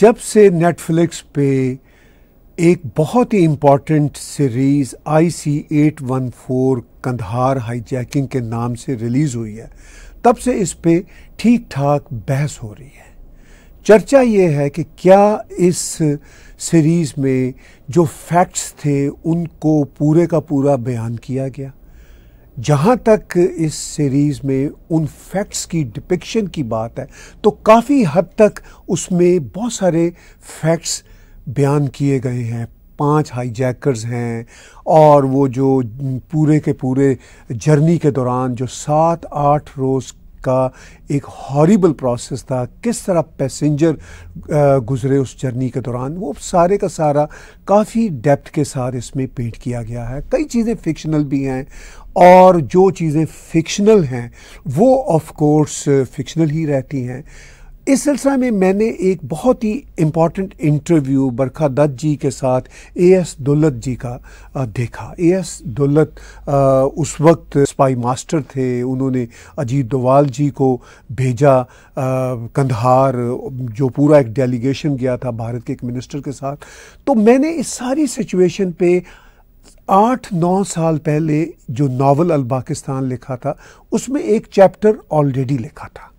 जब से नेटफ्लिक्स पे एक बहुत ही important series I C eight one four Kandahar hijacking के नाम से रिलीज़ हुई है तब से इस पर ठीक ठाक बहस हो रही है चर्चा ये है कि क्या इस सीरीज़ में जो फैक्ट्स थे उनको पूरे का पूरा बयान किया गया जहाँ तक इस सीरीज़ में उन फैक्ट्स की डिपिक्शन की बात है तो काफ़ी हद तक उसमें बहुत सारे फैक्ट्स बयान किए गए हैं पांच हाईजैकर्स हैं और वो जो पूरे के पूरे जर्नी के दौरान जो सात आठ रोज़ का एक हॉरिबल प्रोसेस था किस तरह पैसेंजर गुजरे उस जर्नी के दौरान वो सारे का सारा काफ़ी डेप्थ के साथ इसमें पेंट किया गया है कई चीज़ें फिक्शनल भी हैं और जो चीज़ें फिक्शनल हैं वो ऑफ कोर्स फिक्शनल ही रहती हैं इस सिलसिला में मैंने एक बहुत ही इम्पॉर्टेंट इंटरव्यू बरखा दत्त जी के साथ ए एस दौलत जी का देखा ए एस दौलत उस वक्त स्पाई मास्टर थे उन्होंने अजीत दोवाल जी को भेजा कंधार जो पूरा एक डेलीगेशन गया था भारत के एक मिनिस्टर के साथ तो मैंने इस सारी सिचुएशन पे आठ नौ साल पहले जो नावल अल पाकिस्तान लिखा था उसमें एक चैप्टर ऑलरेडी लिखा था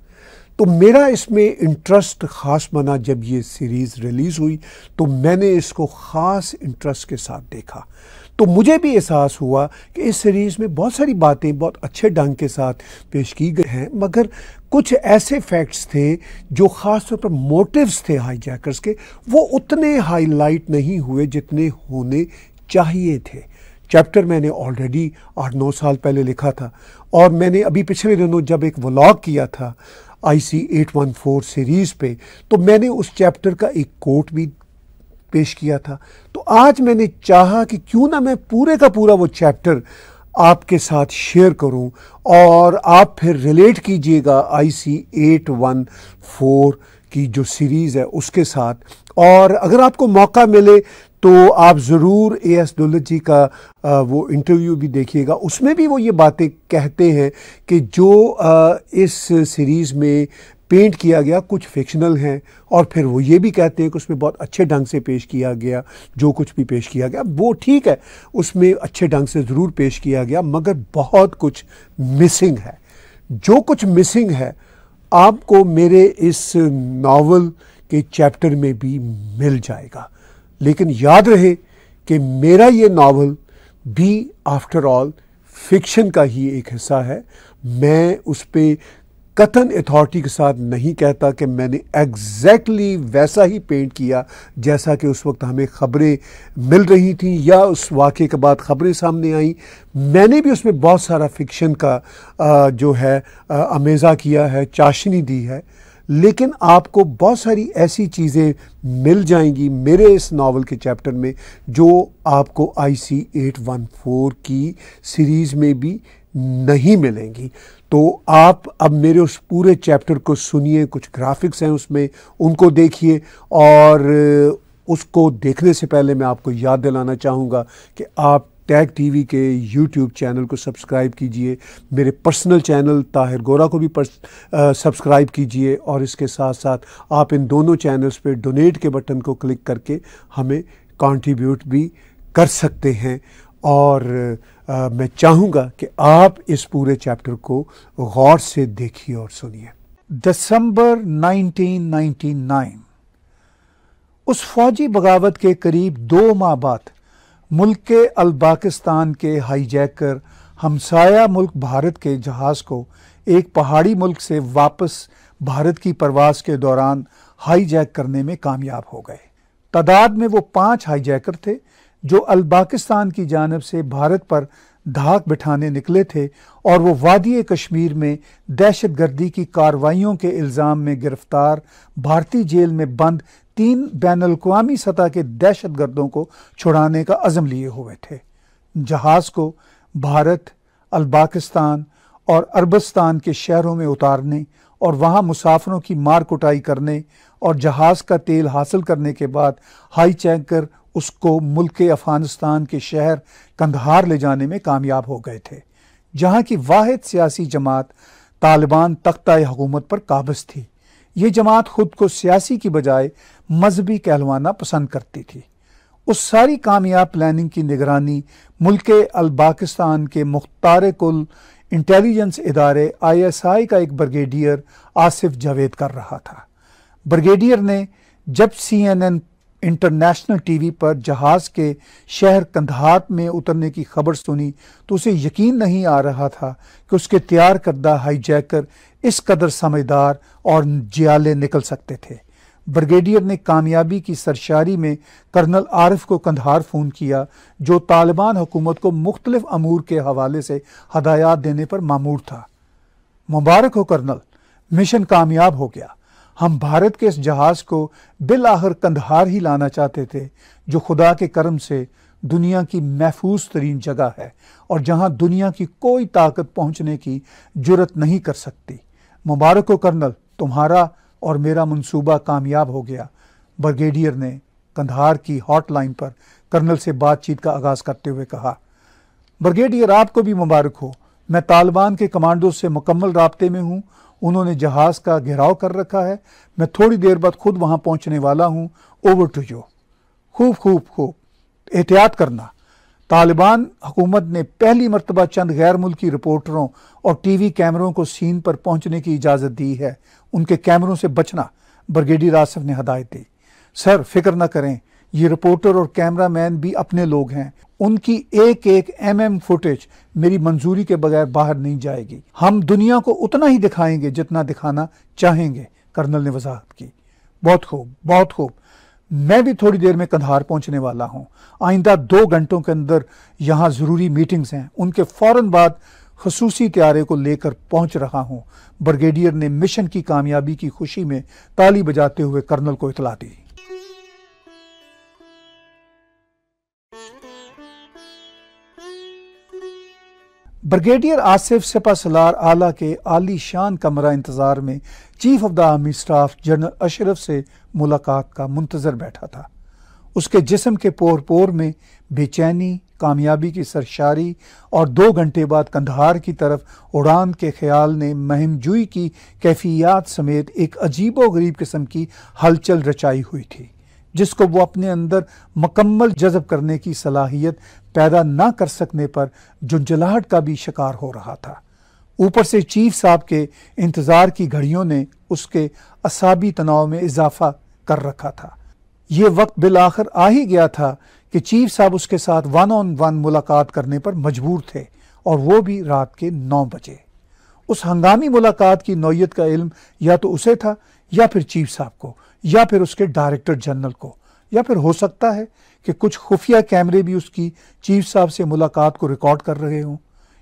तो मेरा इसमें इंटरेस्ट ख़ास बना जब ये सीरीज़ रिलीज़ हुई तो मैंने इसको ख़ास इंटरेस्ट के साथ देखा तो मुझे भी एहसास हुआ कि इस सीरीज़ में बहुत सारी बातें बहुत अच्छे ढंग के साथ पेश की गई हैं मगर कुछ ऐसे फैक्ट्स थे जो ख़ास तौर पर मोटिव्स थे हाईजैकर्स के वो उतने हाईलाइट नहीं हुए जितने होने चाहिए थे चैप्टर मैंने ऑलरेडी आठ नौ साल पहले लिखा था और मैंने अभी पिछले दिनों जब एक व्लॉग किया था आईसी 814 सीरीज़ पे तो मैंने उस चैप्टर का एक कोट भी पेश किया था तो आज मैंने चाहा कि क्यों ना मैं पूरे का पूरा वो चैप्टर आपके साथ शेयर करूं और आप फिर रिलेट कीजिएगा आईसी 814 की जो सीरीज़ है उसके साथ और अगर आपको मौका मिले तो आप ज़रूर ए एस दुल्लत जी का आ, वो इंटरव्यू भी देखिएगा उसमें भी वो ये बातें कहते हैं कि जो आ, इस सीरीज़ में पेंट किया गया कुछ फिक्शनल हैं और फिर वो ये भी कहते हैं कि उसमें बहुत अच्छे ढंग से पेश किया गया जो कुछ भी पेश किया गया वो ठीक है उसमें अच्छे ढंग से ज़रूर पेश किया गया मगर बहुत कुछ मिसिंग है जो कुछ मिसिंग है आपको मेरे इस नावल के चैप्टर में भी मिल जाएगा लेकिन याद रहे कि मेरा ये नावल भी आफ्टर ऑल फिक्शन का ही एक हिस्सा है मैं उस पर कथन अथॉरिटी के साथ नहीं कहता कि मैंने एग्जैक्टली exactly वैसा ही पेंट किया जैसा कि उस वक्त हमें खबरें मिल रही थी या उस वाक़े के बाद खबरें सामने आई मैंने भी उसमें बहुत सारा फिक्शन का जो है अमेज़ा किया है चाशनी दी है लेकिन आपको बहुत सारी ऐसी चीज़ें मिल जाएंगी मेरे इस नावल के चैप्टर में जो आपको I C eight one four की सीरीज़ में भी नहीं मिलेंगी तो आप अब मेरे उस पूरे चैप्टर को सुनिए कुछ ग्राफिक्स हैं उसमें उनको देखिए और उसको देखने से पहले मैं आपको याद दिलाना चाहूँगा कि आप टैग टीवी के यूट्यूब चैनल को सब्सक्राइब कीजिए मेरे पर्सनल चैनल ताहिर गोरा को भी सब्सक्राइब कीजिए और इसके साथ साथ आप इन दोनों चैनल्स पे डोनेट के बटन को क्लिक करके हमें कंट्रीब्यूट भी कर सकते हैं और आ, मैं चाहूँगा कि आप इस पूरे चैप्टर को गौर से देखिए और सुनिए दिसंबर 1999 उस फौजी बगावत के करीब दो माह बाद मुल्क के अलबाकिस्तान के हाईजैकर हमसाया मुल्क भारत के जहाज़ को एक पहाड़ी मुल्क से वापस भारत की परवास के दौरान हाईजैक करने में कामयाब हो गए तादाद में वो पांच हाईजैकर थे जो अलबाकिस्तान की जानब से भारत पर धाक बिठाने निकले थे और वो वादी कश्मीर में दहशत गर्दी की कार्रवाइयों के इल्ज़ाम में गिरफ्तार भारतीय जेल में बंद तीन बैन अवी सतह के दहशत गर्दों को छुड़ाने का अज़म लिए हुए थे जहाज़ को भारत अलबाकिस्तान और अरबस्तान के शहरों में उतारने और वहाँ मुसाफरों की मार कुटाई करने और जहाज़ का तेल हासिल करने के बाद हाई चैक कर उसको मुल्क अफ़गानिस्तान के शहर कंधार ले जाने में कामयाब हो गए थे जहाँ की वाद सियासी जमात तालिबान तख्ता हुकूमत पर काबज थी ये जमात खुद को सियासी की बजाय मजहबी कहलवाना पसंद करती थी उस सारी कामयाब प्लानिंग की निगरानी मुल्क अलबाकिस्तान के मुख्तार कुल इंटेलिजेंस इदारे आई का एक ब्रिगेडियर आसिफ जावेद कर रहा था ब्रिगेडियर ने जब C N N international T V पर जहाज़ के शहर कंधार में उतरने की खबर सुनी तो उसे यकीन नहीं आ रहा था कि उसके तैयार करदा हाईजैकर इस कदर समझदार और जियाले निकल सकते थे ब्रिगेडियर ने कामयाबी की सरशारी में कर्नल आरिफ को कंधार फ़ोन किया जो तालिबान हुकूमत को मुख्तलिफ अमूर के हवाले से हदायत देने पर मामूर था मुबारक हो कर्नल मिशन कामयाब हो गया हम भारत के इस जहाज़ को बिल आखिर कंधार ही लाना चाहते थे जो खुदा के करम से दुनिया की महफूज तरीन जगह है और जहाँ दुनिया की कोई ताकत पहुँचने की जरूरत नहीं कर सकती मुबारक हो कर्नल तुम्हारा और मेरा मंसूबा कामयाब हो गया ब्रिगेडियर ने कंधार की हॉटलाइन पर कर्नल से बातचीत का आगाज़ करते हुए कहा ब्रिगेडियर आपको भी मुबारक हो मैं तालिबान के कमांडो से मुकम्मल रबते में हूँ उन्होंने जहाज़ का घेराव कर रखा है मैं थोड़ी देर बाद खुद वहां पहुंचने वाला हूँ ओवर टू यू खूब खूब खूब एहतियात करना तालिबान हुकूमत ने पहली मरतबा चंद गैर मुल्की रिपोर्टरों और टी वी कैमरों को सीन पर पहुंचने की इजाज़त दी है उनके कैमरों से बचना ब्रिगेडियर आसफ ने हदायत दी सर फिक्र न करें ये रिपोर्टर और कैमरा मैन भी अपने लोग हैं उनकी एक एक एम एम फुटेज मेरी मंजूरी के बगैर बाहर नहीं जाएगी हम दुनिया को उतना ही दिखाएंगे जितना दिखाना चाहेंगे कर्नल ने वजाहत की बहुत खूब बहुत खूब मैं भी थोड़ी देर में कंधार पहुंचने वाला हूं आइंदा दो घंटों के अंदर यहां ज़रूरी मीटिंग्स हैं उनके फौरन बाद खसूसी त्यारे को लेकर पहुंच रहा हूं ब्रिगेडियर ने मिशन की कामयाबी की खुशी में ताली बजाते हुए कर्नल को इतला दी ब्रिगेडियर आसिफ सिपा सलार आला के आली शान कमरा इंतजार में chief of the army staff general Ashraf से मुलाकात का मुंतज़र बैठा था उसके जिसम के पोर पोर में बेचैनी कामयाबी की सरशारी और दो घंटे बाद कंधार की तरफ उड़ान के ख्याल ने महमजुई की कैफियात समेत एक अजीब व गरीब किस्म की हलचल रचाई हुई थी जिसको वो अपने अंदर मकम्मल जज़ब करने की सलाहियत पैदा ना कर सकने पर झुंझलाहट का भी शिकार हो रहा था ऊपर से चीफ साहब के इंतज़ार की घड़ियों ने उसके असाबी तनाव में इजाफा कर रखा था ये वक्त बिल आखिर आ ही गया था कि चीफ साहब उसके साथ वन ऑन वन मुलाकात करने पर मजबूर थे और वो भी रात के नौ बजे उस हंगामी मुलाकात की नौीयत का इल्म या तो उसे था या फिर चीफ साहब को या फिर उसके डायरेक्टर जनरल को या फिर हो सकता है कि कुछ खुफिया कैमरे भी उसकी चीफ साहब से मुलाकात को रिकॉर्ड कर रहे हों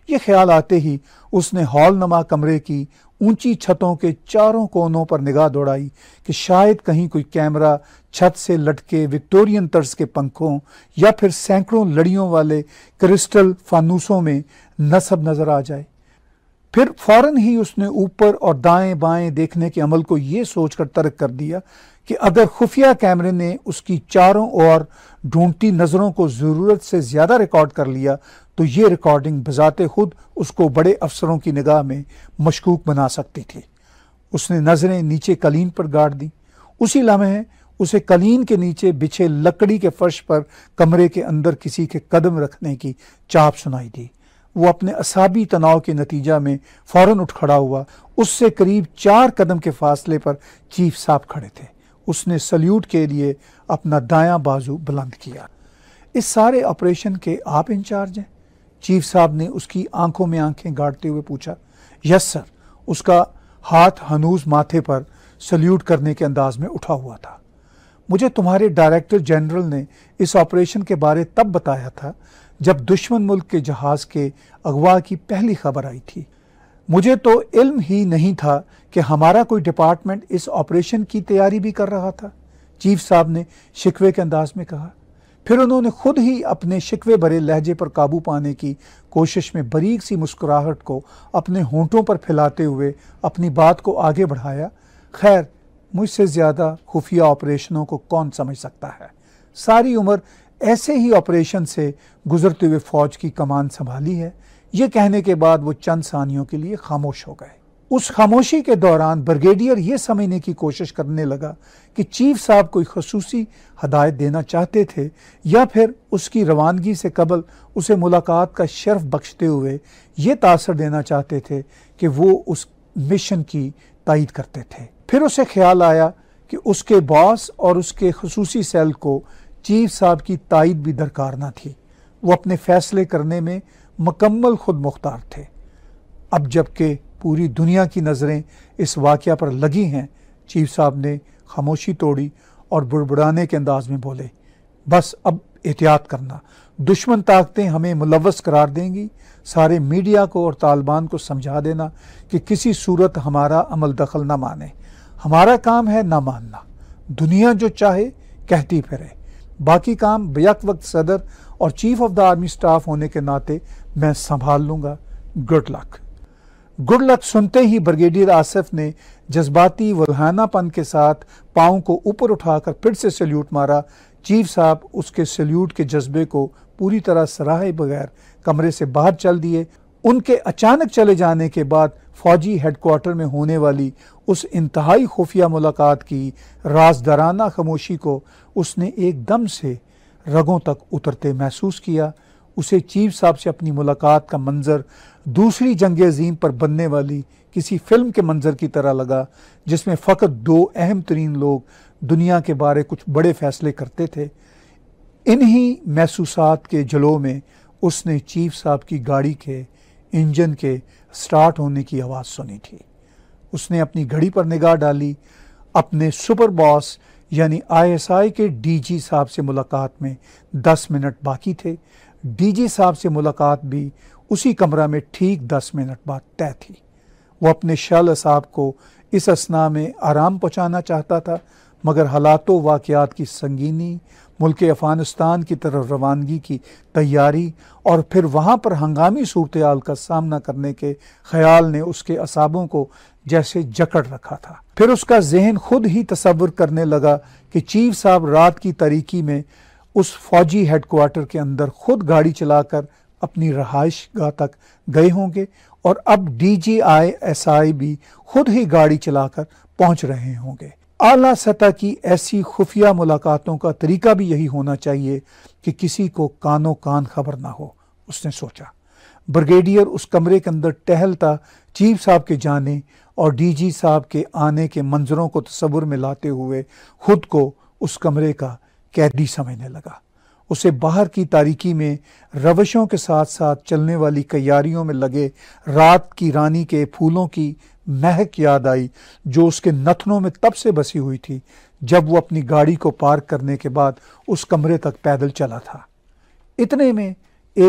ये ख्याल आते ही उसने हॉलनुमा कमरे की ऊंची छतों के चारों कोनों पर निगाह दौड़ाई कि शायद कहीं कोई कैमरा छत से लटके विक्टोरियन तर्ज के पंखों या फिर सैकड़ों लड़ियों वाले क्रिस्टल फानूसों में नसब नजर आ जाए फिर फौरन ही उसने ऊपर और दाएं बाएं देखने के अमल को यह सोचकर तर्क कर दिया कि अगर खुफिया कैमरे ने उसकी चारों ओर ढूंढती नज़रों को ज़रूरत से ज़्यादा रिकॉर्ड कर लिया तो ये रिकॉर्डिंग बजाते खुद उसको बड़े अफसरों की निगाह में मशकूक बना सकती थी उसने नज़रें नीचे कलीन पर गाड़ दी उसी लम्हे उसे कलीन के नीचे बिछे लकड़ी के फर्श पर कमरे के अंदर किसी के कदम रखने की चाप सुनाई दी वो अपने असाबी तनाव के नतीजा में फ़ौरन उठ खड़ा हुआ उससे करीब चार कदम के फासले पर चीफ साहब खड़े थे उसने सल्यूट के लिए अपना दायां बाजू बुलंद किया इस सारे ऑपरेशन के आप इंचार्ज हैं चीफ साहब ने उसकी आंखों में आंखें गाड़ते हुए पूछा यस सर उसका हाथ हनूज माथे पर सल्यूट करने के अंदाज में उठा हुआ था मुझे तुम्हारे डायरेक्टर जनरल ने इस ऑपरेशन के बारे तब बताया था जब दुश्मन मुल्क के जहाज़ के अगवा की पहली खबर आई थी मुझे तो इल्म ही नहीं था कि हमारा कोई डिपार्टमेंट इस ऑपरेशन की तैयारी भी कर रहा था चीफ साहब ने शिकवे के अंदाज में कहा फिर उन्होंने खुद ही अपने शिकवे भरे लहजे पर काबू पाने की कोशिश में बरीक सी मुस्कुराहट को अपने होंठों पर फैलाते हुए अपनी बात को आगे बढ़ाया खैर मुझसे ज़्यादा खुफिया ऑपरेशनों को कौन समझ सकता है सारी उम्र ऐसे ही ऑपरेशन से गुजरते हुए फ़ौज की कमान संभाली है ये कहने के बाद वो चंद सानियों के लिए खामोश हो गए उस खामोशी के दौरान ब्रिगेडियर ये समझने की कोशिश करने लगा कि चीफ साहब कोई खसूसी हदायत देना चाहते थे या फिर उसकी रवानगी से कबल उसे मुलाकात का शर्फ बख्शते हुए ये तासर देना चाहते थे कि वो उस मिशन की तइद करते थे फिर उसे ख्याल आया कि उसके बॉस और उसके खसूसी सेल को चीफ साहब की तइद भी दरकार ना थी वो अपने फैसले करने में मकम्मल खुद मुख्तार थे अब जबकि पूरी दुनिया की नज़रें इस वाक़ पर लगी हैं चीफ साहब ने खामोशी तोड़ी और बुड़बुड़ाने के अंदाज में बोले बस अब एहतियात करना दुश्मन ताकतें हमें मुलवस करार देंगी सारे मीडिया को और तालिबान को समझा देना कि किसी सूरत हमारा अमल दखल ना माने हमारा काम है ना मानना दुनिया जो चाहे कहती फिरे बाकी काम बेक वक्त सदर और chief of the army staff होने के नाते मैं संभाल लूंगा गुड लक गुड लक सुनते ही ब्रिगेडियर आसिफ ने जज्बाती वल्हानापन के साथ पाँव को ऊपर उठाकर फिर से सल्यूट मारा चीफ साहब उसके सल्यूट के जज्बे को पूरी तरह सराहे बगैर कमरे से बाहर चल दिए उनके अचानक चले जाने के बाद फौजी हेडक्वार्टर में होने वाली उस इंतहाई खुफिया मुलाकात की राजदराना खामोशी को उसने एकदम से रगों तक उतरते महसूस किया उसे चीफ साहब से अपनी मुलाकात का मंज़र दूसरी जंग अजीम पर बनने वाली किसी फिल्म के मंज़र की तरह लगा जिसमें फ़कत दो अहम तरीन लोग दुनिया के बारे कुछ बड़े फ़ैसले करते थे इन्हीं महसूस के जलो में उसने चीफ साहब की गाड़ी के इंजन के स्टार्ट होने की आवाज़ सुनी थी उसने अपनी घड़ी पर निगाह डाली अपने सुपर बॉस यानी आईएसआई के डीजी साहब से मुलाकात में 10 मिनट बाकी थे डीजी साहब से मुलाकात भी उसी कमरा में ठीक दस मिनट बाद तय थी वो अपने शाल साहब को इस असना में आराम पहुँचाना चाहता था मगर हालात वाक़ात की संगीनी मुल्क अफ़गानिस्तान की तरफ रवानगी की तैयारी और फिर वहाँ पर हंगामी सूरत का सामना करने के ख्याल ने उसके असाबों को जैसे जकड़ रखा था फिर उसका जहन खुद ही तस्वर करने लगा कि चीफ साहब रात की तरीकी में उस फौजी हेडक्वार्टर के अंदर खुद गाड़ी चलाकर अपनी रहाइश गाह तक गए होंगे और अब D G I S I भी खुद ही गाड़ी चलाकर पहुंच रहे होंगे आला सतह की ऐसी खुफिया मुलाकातों का तरीका भी यही होना चाहिए कि किसी को कानो कान खबर ना हो उसने सोचा ब्रिगेडियर उस कमरे के अंदर टहलता चीफ साहब के जाने और डीजी साहब के आने के मंजरों को तस्वुर में लाते हुए खुद को उस कमरे का कैदी समझने लगा उसे बाहर की तारीकी में रवशों के साथ साथ चलने वाली कयारियों में लगे रात की रानी के फूलों की महक याद आई जो उसके नथनों में तब से बसी हुई थी जब वो अपनी गाड़ी को पार्क करने के बाद उस कमरे तक पैदल चला था इतने में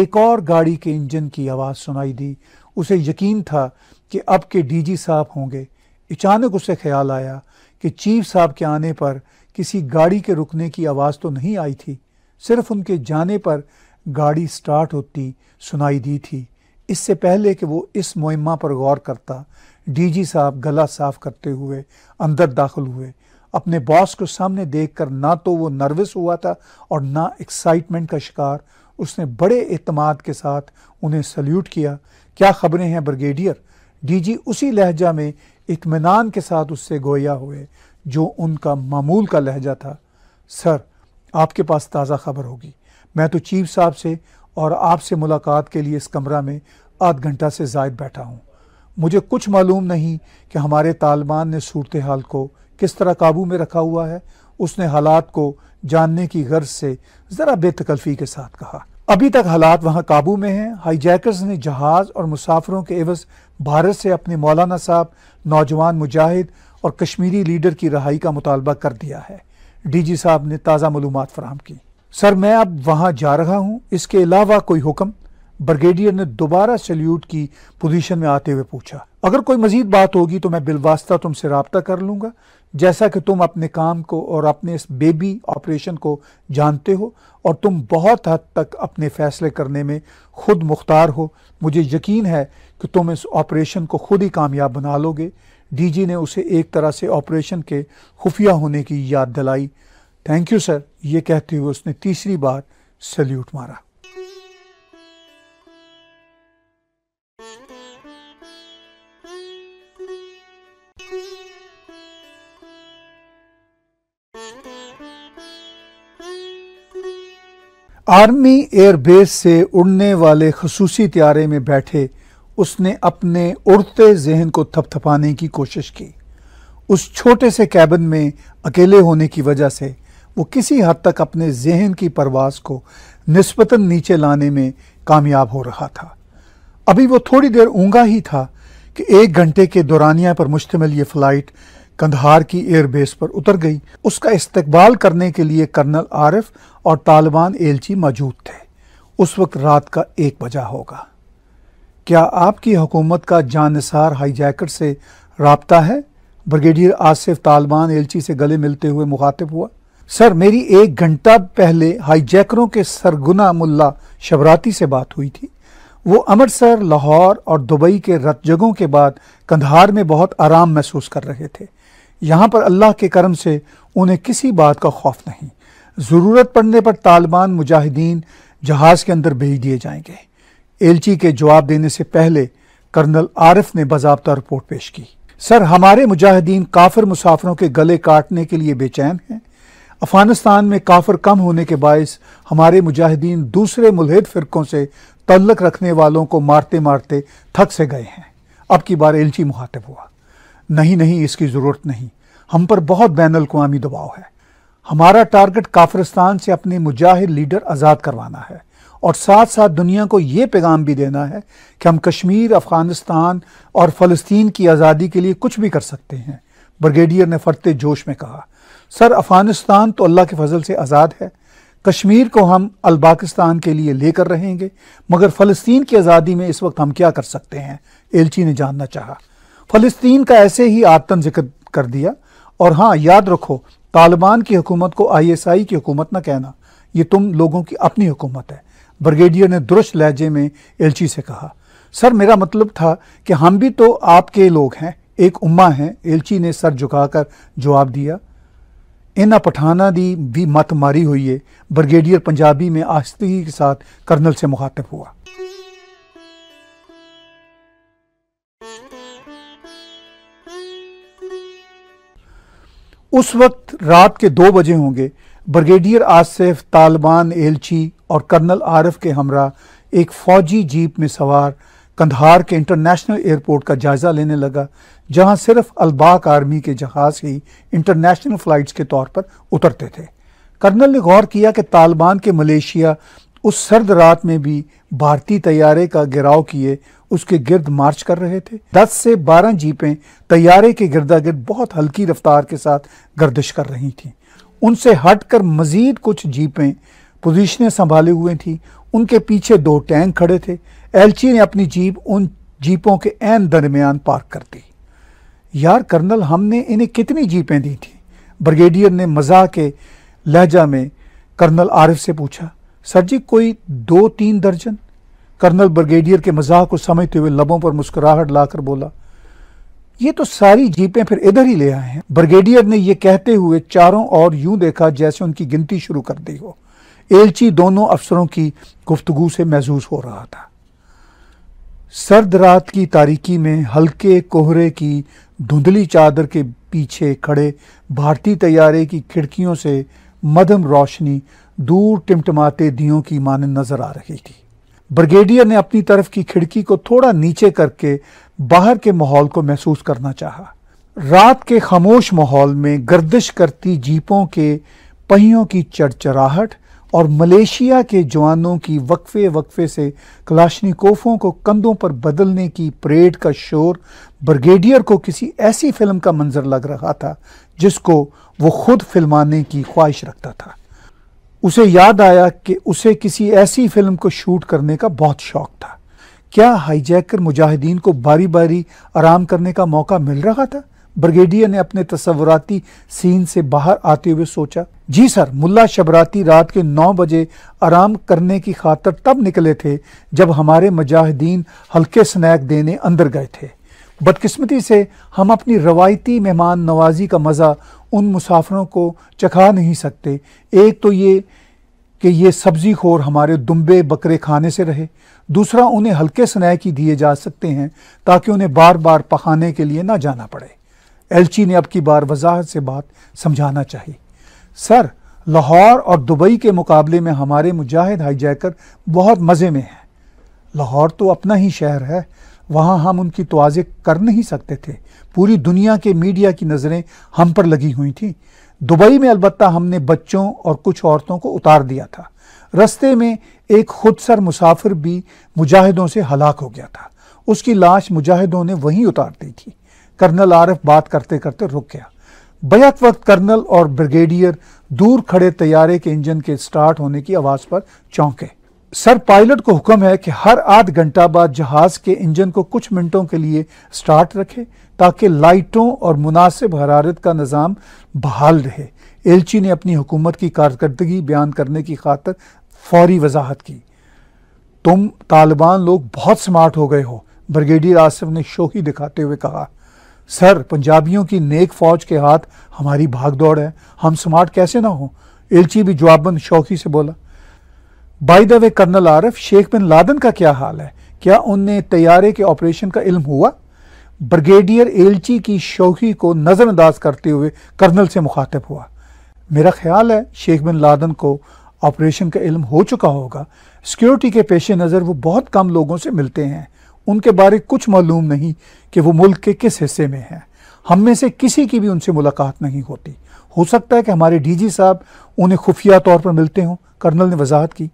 एक और गाड़ी के इंजन की आवाज़ सुनाई दी उसे यकीन था कि अब के डीजी साहब होंगे अचानक उसे ख्याल आया कि चीफ साहब के आने पर किसी गाड़ी के रुकने की आवाज़ तो नहीं आई थी सिर्फ उनके जाने पर गाड़ी स्टार्ट होती सुनाई दी थी इससे पहले कि वो इस मुहिमा पर गौर करता डीजी साहब गला साफ करते हुए अंदर दाखिल हुए अपने बॉस को सामने देखकर ना तो वो नर्वस हुआ था और ना एक्साइटमेंट का शिकार उसने बड़े अतमाद के साथ उन्हें सल्यूट किया क्या खबरें हैं ब्रिगेडियर डीजी उसी लहजा में इतमान के साथ उससे गोया हुए जो उनका मामूल का लहजा था सर आपके पास ताज़ा खबर होगी मैं तो चीफ साहब से और आपसे मुलाकात के लिए इस कमरा में आध घंटा से जायद बैठा हूँ मुझे कुछ मालूम नहीं कि हमारे तालिबान ने सूरत हाल को किस तरह काबू में रखा हुआ है उसने हालात को जानने की गर्ज से ज़रा बेतकल्फ़ी के साथ कहा अभी तक हालात वहाँ काबू में हैं हाईजैकर्स ने जहाज़ और मुसाफरों के एवज भारत से अपने मौलाना साहब नौजवान मुजाहिद और कश्मीरी लीडर की रहाई का मुतालबा कर दिया है डी जी साहब ने ताज़ा मालूम फराहम की सर मैं अब वहाँ जा रहा हूँ इसके अलावा कोई हुक्म ब्रिगेडियर ने दोबारा सल्यूट की पोजीशन में आते हुए पूछा अगर कोई मजीद बात होगी तो मैं बिलवास्ता तुमसे रबता कर लूंगा जैसा कि तुम अपने काम को और अपने इस बेबी ऑपरेशन को जानते हो और तुम बहुत हद तक अपने फैसले करने में खुद मुख्तार हो मुझे यकीन है कि तुम इस ऑपरेशन को खुद ही कामयाब बना लोगे डीजी ने उसे एक तरह से ऑपरेशन के खुफिया होने की याद दिलाई थैंक यू सर ये कहते हुए उसने तीसरी बार सल्यूट मारा आर्मी एयरबेस से उड़ने वाले खसूसी त्यारे में बैठे उसने अपने उड़ते जहन को थपथपाने की कोशिश की उस छोटे से कैबिन में अकेले होने की वजह से वो किसी हद तक अपने जहन की परवास को नस्बता नीचे लाने में कामयाब हो रहा था अभी वो थोड़ी देर ऊँगा ही था कि एक घंटे के दौरानिया पर मुश्तमिल ये फ़्लाइट कंधार की एयरबेस पर उतर गई उसका इस्तकबाल करने के लिए कर्नल आरिफ और तालिबान एलची मौजूद थे उस वक्त रात का एक बजा होगा क्या आपकी हुकूमत का जानसार हाईजैकर से रबता है ब्रिगेडियर आसिफ तालिबान एलची से गले मिलते हुए मुखातिब हुआ सर मेरी एक घंटा पहले हाईजैकरों के सरगुना मुल्ला शबराती से बात हुई थी वो अमृतसर लाहौर और दुबई के रतजगों के बाद कंधार में बहुत आराम महसूस कर रहे थे यहाँ पर अल्लाह के करम से उन्हें किसी बात का खौफ नहीं ज़रूरत पड़ने पर तालिबान मुजाहिदीन जहाज़ के अंदर भेज दिए जाएंगे एलची के जवाब देने से पहले कर्नल आरिफ ने बाबा रिपोर्ट पेश की सर हमारे मुजाहिदीन काफिर मुसाफरों के गले काटने के लिए बेचैन हैं अफगानिस्तान में काफिर कम होने के बायस हमारे मुजाहिदीन दूसरे मुलहद फ़िरकों से तल्लक रखने वालों को मारते मारते थक से गए हैं अब की बार एलची मुहातब हुआ नहीं नहीं इसकी ज़रूरत नहीं हम पर बहुत बैन अवी दबाव है हमारा टारगेट काफ्रिस्तान से अपने मुजाहिद लीडर आज़ाद करवाना है और साथ साथ दुनिया को ये पैगाम भी देना है कि हम कश्मीर अफ़गानिस्तान और फ़लस्तीन की आज़ादी के लिए कुछ भी कर सकते हैं ब्रिगेडियर ने फरते जोश में कहा सर अफ़गानिस्तान तो अल्लाह के फजल से आज़ाद है कश्मीर को हम अलबाकिस्तान के लिए लेकर रहेंगे मगर फ़लस्तीन की आज़ादी में इस वक्त हम क्या कर सकते हैं एलची ने जानना चाहा फ़लस्तीन का ऐसे ही आतन जिक्र कर दिया और हाँ याद रखो तालिबान की हुकूमत को आईएसआई की हुकूमत ना कहना ये तुम लोगों की अपनी हुकूमत है ब्रिगेडियर ने दुरुस्त लहजे में एलची से कहा सर मेरा मतलब था कि हम भी तो आपके लोग हैं एक उम्मा हैं एलची ने सर झुकाकर जवाब दिया इना पठाना दी भी मत मारी हुई है ब्रिगेडियर पंजाबी में आस्तगी के साथ कर्नल से मुखातिब हुआ उस वक्त रात के दो बजे होंगे ब्रिगेडियर आसिफ तालिबान एलची और कर्नल आरफ के हमरा एक फौजी जीप में सवार कंधार के इंटरनेशनल एयरपोर्ट का जायज़ा लेने लगा जहां सिर्फ अलबाक आर्मी के जहाज़ ही इंटरनेशनल फ़्लाइट्स के तौर पर उतरते थे कर्नल ने गौर किया कि तालिबान के मलेशिया उस सर्द रात में भी भारतीय तैयारे का गिराव किए उसके गिर्द मार्च कर रहे थे दस से बारह जीपें तैयारे के गिरदा गिर्द बहुत हल्की रफ्तार के साथ गर्दिश कर रही थीं उनसे हटकर मजीद कुछ जीपें पोजीशनें संभाली हुई थी उनके पीछे दो टैंक खड़े थे एलची ने अपनी जीप उन जीपों के एन दरमियान पार्क कर दी यार कर्नल हमने इन्हें कितनी जीपें दी थी ब्रिगेडियर ने मजाक के लहजा में कर्नल आरिफ से पूछा सर जी कोई दो तीन दर्जन कर्नल ब्रिगेडियर के मजाक को समझते हुए लबों पर मुस्कुराहट लाकर बोला ये तो सारी जीपें फिर इधर ही ले आए हैं ब्रिगेडियर ने यह कहते हुए चारों ओर यूं देखा जैसे उनकी गिनती शुरू कर दी हो एलची दोनों अफसरों की गुफ्तगु से महसूस हो रहा था सर्द रात की तारीकी में हल्के कोहरे की धुंधली चादर के पीछे खड़े भारतीय तैयारे की खिड़कियों से मध्यम रोशनी दूर टिमटमाते दियों की माने नजर आ रही थी ब्रिगेडियर ने अपनी तरफ की खिड़की को थोड़ा नीचे करके बाहर के माहौल को महसूस करना चाहा रात के खामोश माहौल में गर्दिश करती जीपों के पहियों की चर और मलेशिया के जवानों की वक्फे वक्फे से कलाशनिकोफों को कंधों पर बदलने की परेड का शोर ब्रिगेडियर को किसी ऐसी फिल्म का मंजर लग रहा था जिसको वो खुद फिल्माने की ख्वाहिश रखता था उसे याद आया कि उसे किसी ऐसी फिल्म को शूट करने का बहुत शौक था क्या हाईजैकर मुजाहिदीन को बारी बारी आराम करने का मौका मिल रहा था ब्रिगेडियर ने अपने तस्वुराती सीन से बाहर आते हुए सोचा जी सर मुल्ला शबराती रात के नौ बजे आराम करने की खातर तब निकले थे जब हमारे मुजाहिदीन हल्के स्नैक देने अंदर गए थे बदकिस्मती से हम अपनी रवायती मेहमान नवाजी का मज़ा उन मुसाफरों को चखा नहीं सकते एक तो ये कि ये सब्ज़ी खोर हमारे दुम्बे बकरे खाने से रहे दूसरा उन्हें हल्के स्नैक ही दिए जा सकते हैं ताकि उन्हें बार बार पखाने के लिए ना जाना पड़े एलची ने अब की बार वजाहत से बात समझाना चाहिए सर लाहौर और दुबई के मुकाबले में हमारे मुजाहिद हाईजैकर बहुत मज़े में हैं लाहौर तो अपना ही शहर है वहाँ हम उनकी तोज़े कर नहीं सकते थे पूरी दुनिया के मीडिया की नज़रें हम पर लगी हुई थी दुबई में अलबत् हमने बच्चों और कुछ औरतों को उतार दिया था रस्ते में एक खुद सर मुसाफिर भी मुजाहिदों से हलाक हो गया था उसकी लाश मुजाहिदों ने वहीं उतार दी थी कर्नल आरिफ बात करते करते रुक गया बैत वक्त कर्नल और ब्रिगेडियर दूर खड़े तैयारे के इंजन के स्टार्ट होने की आवाज़ पर चौंके सर पायलट को हुक्म है कि हर आध घंटा बाद जहाज के इंजन को कुछ मिनटों के लिए स्टार्ट रखे ताकि लाइटों और मुनासिब हरारत का निज़ाम बहाल रहे एलची ने अपनी हुकूमत की कारकर्दगी बयान करने की खातर फौरी वजाहत की तुम तालिबान लोग बहुत स्मार्ट हो गए हो ब्रिगेडियर आसिफ ने शोही दिखाते हुए कहा सर पंजाबियों की नेक फौज के हाथ हमारी भागदौड़ है हम स्मार्ट कैसे ना हो एलची भी जवाबंद शौकी से बोला by the way colonel Arif Sheikh bin Laden का क्या हाल है क्या उनने तैयारे के ऑपरेशन का इल्म हुआ ब्रिगेडियर एलची की शौकी को नज़रअंदाज करते हुए कर्नल से मुखातब हुआ मेरा ख्याल है शेख बिन लादन को ऑपरेशन का इल्म हो चुका होगा सिक्योरिटी के पेश नज़र वो बहुत कम लोगों से मिलते हैं उनके बारे कुछ मालूम नहीं कि वो मुल्क के किस हिस्से में हैं हम में से किसी की भी उनसे मुलाकात नहीं होती हो सकता है कि हमारे डीजी साहब उन्हें खुफिया तौर पर मिलते हों कर्नल ने वजाहत की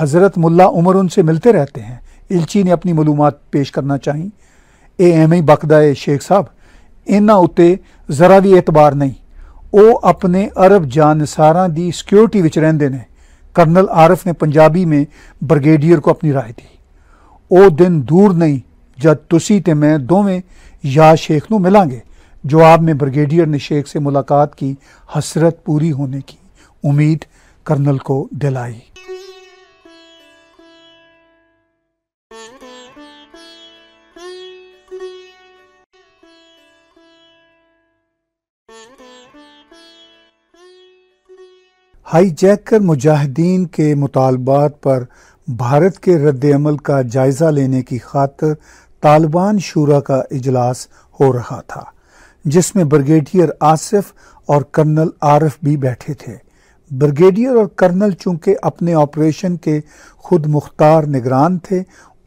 हज़रत मुल्ला उमर उनसे मिलते रहते हैं इल्ची ने अपनी मालूम पेश करना चाहिए ए एम ई बकदाए शेख साहब ਇਹਨਾਂ जरा भी एतबार नहीं वो अपने अरब ਅਰਬ ਜਾਨਸਾਰਾਂ ਦੀ सिक्योरिटी ਵਿੱਚ ਰਹਿੰਦੇ ने ਕਰਨਲ ਆਰਫ ਨੇ ਪੰਜਾਬੀ ਮੇਂ ਬ੍ਰਿਗੇਡੀਅਰ ਕੋ ਆਪਣੀ رائے ओ दिन दूर नहीं जब तुसी ते मैं दोवें या शेख ਨੂੰ जो जवाब में ब्रिगेडियर ने शेख से मुलाकात की हसरत पूरी होने की उम्मीद कर्नल को दिलाई हाईजैकर मुजाहिदीन के मुतालबात पर भारत के रद्दमल का जायज़ा लेने की खातर तालिबान शूरा का इजलास हो रहा था जिसमें ब्रिगेडियर आसिफ और कर्नल आरफ भी बैठे थे ब्रिगेडियर और कर्नल चूंकि अपने ऑपरेशन के खुद मुख्तार निगरान थे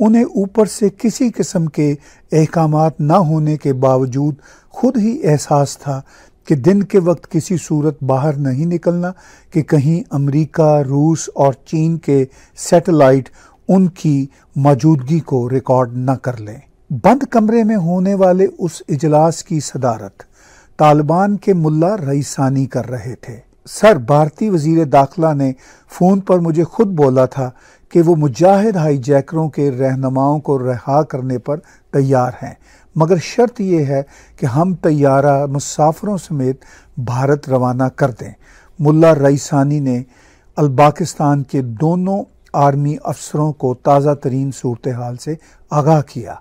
उन्हें ऊपर से किसी किस्म के अहकाम ना होने के बावजूद खुद ही एहसास था कि दिन के वक्त किसी सूरत बाहर नहीं निकलना कि कहीं अमेरिका, रूस और चीन के सैटेलाइट उनकी मौजूदगी को रिकॉर्ड न कर लें बंद कमरे में होने वाले उस इजलास की सदारत तालिबान के मुल्ला रईसानी कर रहे थे सर भारतीय वजीर दाखिला ने फ़ोन पर मुझे खुद बोला था कि वो मुजाहिद हाईजैकरों के रहनुमाओं को रिहा करने पर तैयार हैं मगर शर्त यह है कि हम तैयारा मुसाफरों समेत भारत रवाना कर दें मुल्ला रईसानी ने अलबाकिस्तान के दोनों आर्मी अफसरों को ताज़ा तरीन सूरत हाल से आगाह किया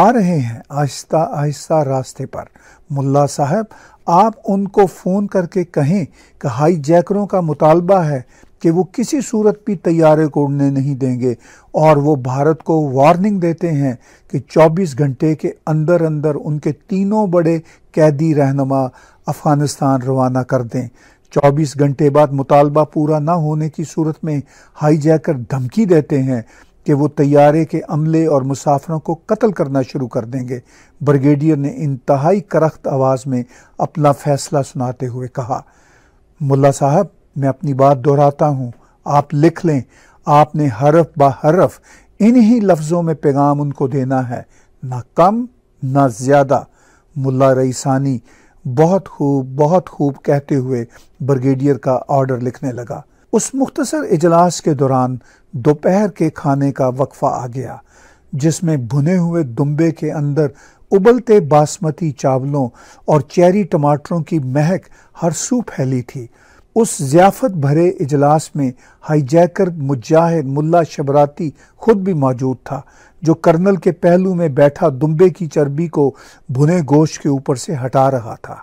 आ रहे हैं आहिस्ता आहिस्ता रास्ते पर मुल्ला साहब आप उनको फ़ोन करके कहें कि हाई जैकरों का मुतालबा है कि वो किसी सूरत भी तैयारे को उड़ने नहीं देंगे और वो भारत को वार्निंग देते हैं कि 24 घंटे के अंदर अंदर उनके तीनों बड़े कैदी रहनुमा अफ़गानिस्तान रवाना कर दें 24 घंटे बाद मुतालबा पूरा ना होने की सूरत में हाईजैकर धमकी देते हैं कि वो तैयारे के अमले और मुसाफरों को कत्ल करना शुरू कर देंगे ब्रिगेडियर ने इंतहाई करख्त आवाज़ में अपना फ़ैसला सुनाते हुए कहा मुल्ला साहब मैं अपनी बात दोहराता हूँ आप लिख लें आपने हरफ ब हरफ इन्हीं लफ्ज़ों में पैगाम उनको देना है ना कम ना ज़्यादा मुल्ला रईसानी बहुत खूब बहुत खूब कहते हुए ब्रिगेडियर का ऑर्डर लिखने लगा उस मुख्तसर इजलास के दौरान दोपहर के खाने का वक्फा आ गया जिसमें भुने हुए दुम्बे के अंदर उबलते बासमती चावलों और चेरी टमाटरों की महक हर सू फैली थी उस ज़ियाफ़त भरे इजलास में हाईजैकर मुजाहिद मुल्ला शबराती खुद भी मौजूद था जो कर्नल के पहलू में बैठा दुम्बे की चर्बी को भुने गोश्त के ऊपर से हटा रहा था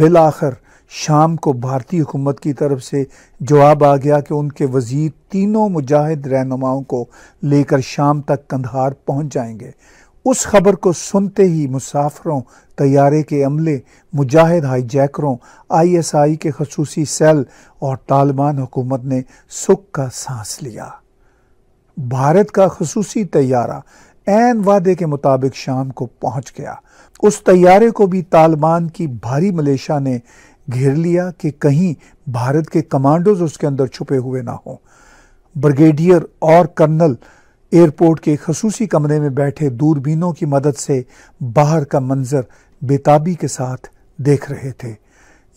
बिल आखिर शाम को भारतीय हुकूमत की तरफ से जवाब आ गया कि उनके वजीर तीनों मुजाहिद रहनुमाओं को लेकर शाम तक कंधार पहुंच जाएंगे उस खबर को सुनते ही मुसाफरों तैयारे के अमले मुजाहिद हाईजैकरों आईएसआई के खसूसी सेल और तालिबान हुकूमत ने सुख का सांस लिया भारत का खसूसी तैयारा एन वादे के मुताबिक शाम को पहुंच गया उस तैयारे को भी तालिबान की भारी मलेशा ने घेर लिया कि कहीं भारत के कमांडोज उसके अंदर छुपे हुए ना हों ब्रिगेडियर और कर्नल एयरपोर्ट के खसूसी कमरे में बैठे दूरबीनों की मदद से बाहर का मंजर बेताबी के साथ देख रहे थे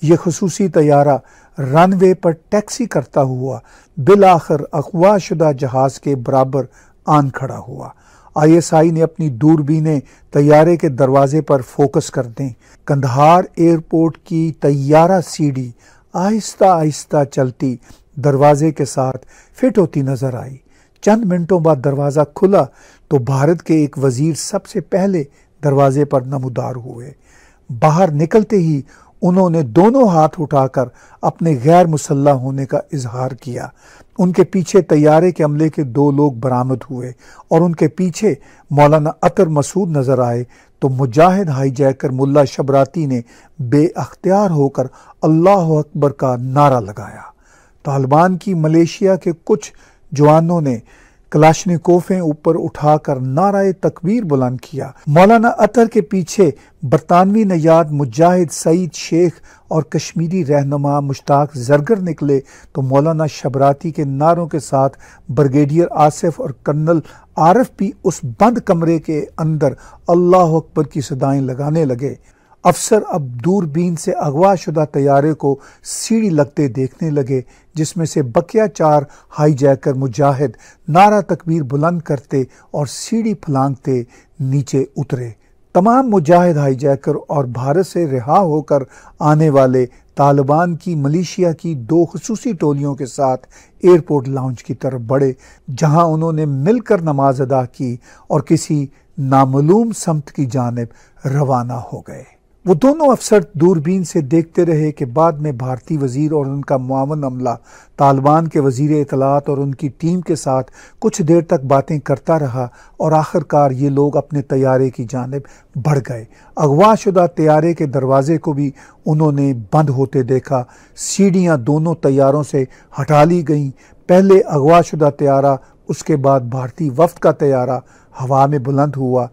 यह खसूसी तैयारा रनवे पर टैक्सी करता हुआ बिलाखिर अकवा शुदा जहाज के बराबर आन खड़ा हुआ आईएसआई ने अपनी दूरबीनें तैयारे के दरवाजे पर फोकस कर दें कंधार एयरपोर्ट की तैयारा सीढ़ी आहिस्ता आहिस्ता चलती दरवाजे के साथ फिट होती नजर आई चंद मिनटों बाद दरवाज़ा खुला तो भारत के एक वजीर सबसे पहले दरवाजे पर नमदार हुए बाहर निकलते ही उन्होंने दोनों हाथ उठाकर अपने गैर मुसल्ह होने का इजहार किया उनके पीछे तैयारे के अमले के दो लोग बरामद हुए और उनके पीछे मौलाना अतर मसूद नज़र आए तो मुजाहिद हाई जैकर मुल्ला शबराती ने अख्तियार होकर अल्लाह अकबर का नारा लगाया तालिबान की मलेशिया के कुछ जवानों ने कलाशनिकोफें ऊपर उठाकर नाराय तकबीर बुलंद किया मौलाना अतर के पीछे बरतानवी नयाद मुजाहिद सईद शेख और कश्मीरी रहनुमा मुश्ताक जरगर निकले तो मौलाना शबराती के नारों के साथ ब्रिगेडियर आसिफ और कर्नल आरफ भी उस बंद कमरे के अंदर अल्लाह अकबर की सदाएं लगाने लगे अफसर अब दूरबीन से अगवा शुदा तैयारे को सीढ़ी लगते देखने लगे जिसमें से बकिया चार हाईजैकर मुजाहिद नारा तकबीर बुलंद करते और सीढ़ी फलांगते नीचे उतरे तमाम मुजाहिद हाईजैकर और भारत से रिहा होकर आने वाले तालिबान की मलेशिया की दो खसूसी टोलियों के साथ एयरपोर्ट लाउंज की तरफ बढ़े जहां उन्होंने मिलकर नमाज अदा की और किसी नामूम समत की जानब रवाना हो गए वो दोनों अफसर दूरबीन से देखते रहे कि बाद में भारतीय वजीर और उनका मावन अमला तालिबान के वजीर इतलात और उनकी टीम के साथ कुछ देर तक बातें करता रहा और आखिरकार ये लोग अपने तैयारे की जानब बढ़ गए अगवा शुदा तैयारे के दरवाजे को भी उन्होंने बंद होते देखा सीढ़ियाँ दोनों तैयारों से हटा ली गईं पहले अगवा शुदा तैयारा उसके बाद भारतीय वफ्त का तैयारा हवा में बुलंद हुआ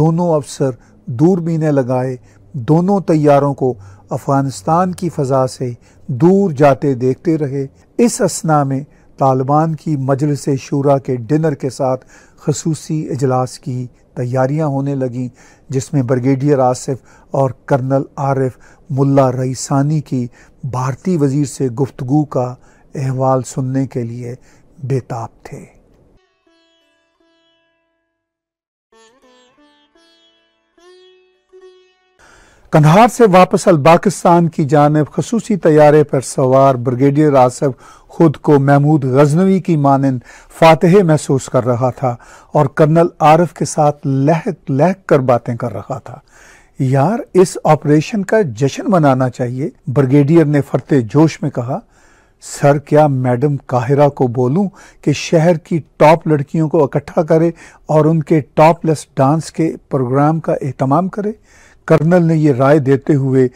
दोनों अफसर दूरबीनें लगाए दोनों तैयारों को अफगानिस्तान की फ़जा से दूर जाते देखते रहे इस असना में तालिबान की मजलिस शुरा के डिनर के साथ खसूसी इजलास की तैयारियां होने लगीं जिसमें ब्रिगेडियर आसिफ और कर्नल आरिफ मुल्ला रईसानी की भारतीय वजीर से गुफ्तगु का अहवाल सुनने के लिए बेताब थे कन्हार से वापस अलबाकिस्तान की जानब खसूसी तैयारे पर सवार ब्रिगेडियर आसफ खुद को महमूद गजनवी की मानंद फातह महसूस कर रहा था और कर्नल आरफ के साथ लहक लहक कर बातें कर रहा था यार इस ऑपरेशन का जश्न मनाना चाहिए ब्रिगेडियर ने फरते जोश में कहा सर क्या मैडम काहिरा को बोलूं कि शहर की टॉप लड़कियों को इकट्ठा करे और उनके टॉपलेस डांस के प्रोग्राम का एहतमाम करे कर्नल ने ये राय देते हुए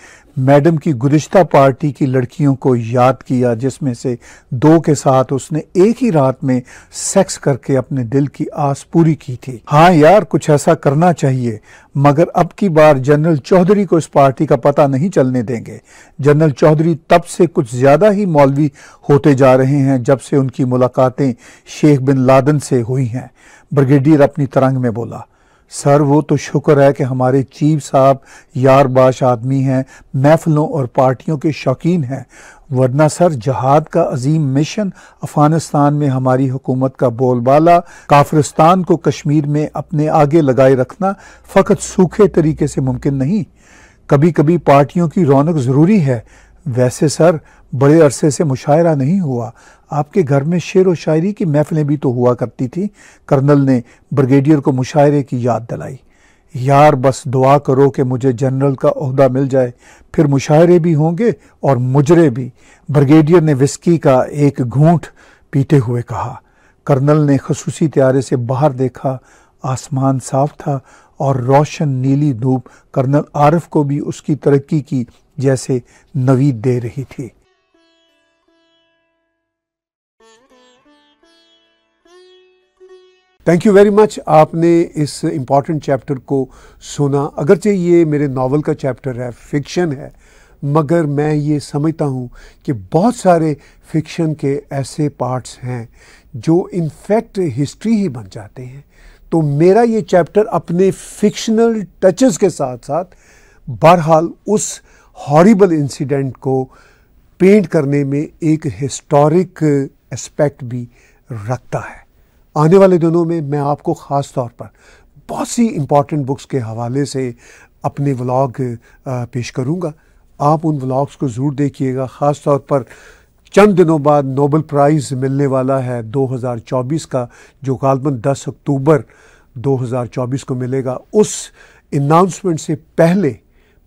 मैडम की गुजशत पार्टी की लड़कियों को याद किया जिसमें से दो के साथ उसने एक ही रात में सेक्स करके अपने दिल की आस पूरी की थी हाँ यार कुछ ऐसा करना चाहिए मगर अब की बार जनरल चौधरी को इस पार्टी का पता नहीं चलने देंगे जनरल चौधरी तब से कुछ ज्यादा ही मौलवी होते जा रहे हैं जब से उनकी मुलाकातें शेख बिन लादन से हुई हैं ब्रिगेडियर अपनी तरंग में बोला सर वो तो शुक्र है कि हमारे चीफ साहब यार बाश आदमी हैं महफलों और पार्टियों के शौकीन हैं वरना सर जहाद का अजीम मिशन अफगानिस्तान में हमारी हुकूमत का बोलबाला काफ्रिस्तान को कश्मीर में अपने आगे लगाए रखना फ़कत सूखे तरीके से मुमकिन नहीं कभी कभी पार्टियों की रौनक ज़रूरी है वैसे सर बड़े अरसे से मुशायरा नहीं हुआ आपके घर में शेर व शायरी की महफिलें भी तो हुआ करती थी कर्नल ने ब्रिगेडियर को मुशायरे की याद दिलाई यार बस दुआ करो कि मुझे जनरल का अहदा मिल जाए फिर मुशायरे भी होंगे और मुजरे भी ब्रिगेडियर ने विस्की का एक घूंट पीते हुए कहा कर्नल ने खसूसी त्यारे से बाहर देखा आसमान साफ था और रोशन नीली धूप कर्नल आरफ को भी उसकी तरक्की की जैसे नवीद दे रही थी थैंक यू वेरी मच आपने इस इम्पॉर्टेंट चैप्टर को सुना अगरचे ये मेरे नावल का चैप्टर है फिक्शन है मगर मैं ये समझता हूँ कि बहुत सारे फिक्शन के ऐसे पार्ट्स हैं जो इनफैक्ट हिस्ट्री ही बन जाते हैं तो मेरा ये चैप्टर अपने फिक्शनल टचेस के साथ साथ बहरहाल उस हॉरिबल इंसिडेंट को पेंट करने में एक हिस्टोरिक एस्पेक्ट भी रखता है आने वाले दिनों में मैं आपको ख़ास तौर पर बहुत सी इम्पॉर्टेंट बुक्स के हवाले से अपने व्लॉग पेश करूँगा आप उन व्लॉग्स को ज़रूर देखिएगा ख़ास तौर पर चंद दिनों बाद नोबल प्राइज़ मिलने वाला है 2024 का जो गालबन 10 अक्टूबर 2024 को मिलेगा उस अनाउंसमेंट से पहले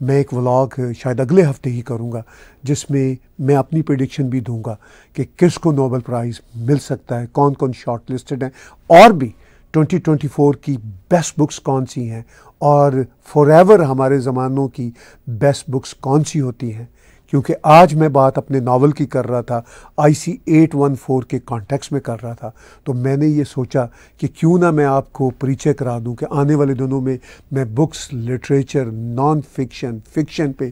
मैं एक व्लॉग शायद अगले हफ्ते ही करूँगा जिसमें मैं अपनी प्रडिक्शन भी दूंगा कि किस को नोबल प्राइज़ मिल सकता है कौन कौन शॉर्ट लिस्टेड हैं और भी 2024 की बेस्ट बुक्स कौन सी हैं और फॉर हमारे ज़मानों की बेस्ट बुक्स कौन सी होती हैं क्योंकि आज मैं बात अपने नावल की कर रहा था I C eight one four के कॉन्टेक्स्ट में कर रहा था तो मैंने ये सोचा कि क्यों ना मैं आपको परिचय करा दूं कि आने वाले दिनों में मैं books literature non fiction fiction पे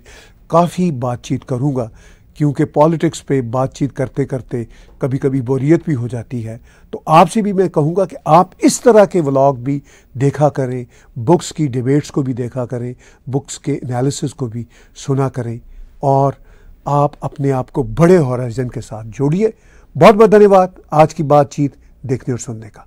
काफ़ी बातचीत करूँगा क्योंकि पॉलिटिक्स पे बातचीत करते करते कभी कभी बोरियत भी हो जाती है तो आपसे भी मैं कहूँगा कि आप इस तरह के व्लॉग भी देखा करें बुक्स की डिबेट्स को भी देखा करें बुक्स के एनालिसिस को भी सुना करें और आप अपने आप को बड़े हॉराइजन के साथ जोड़िए बहुत बहुत धन्यवाद आज की बातचीत देखने और सुनने का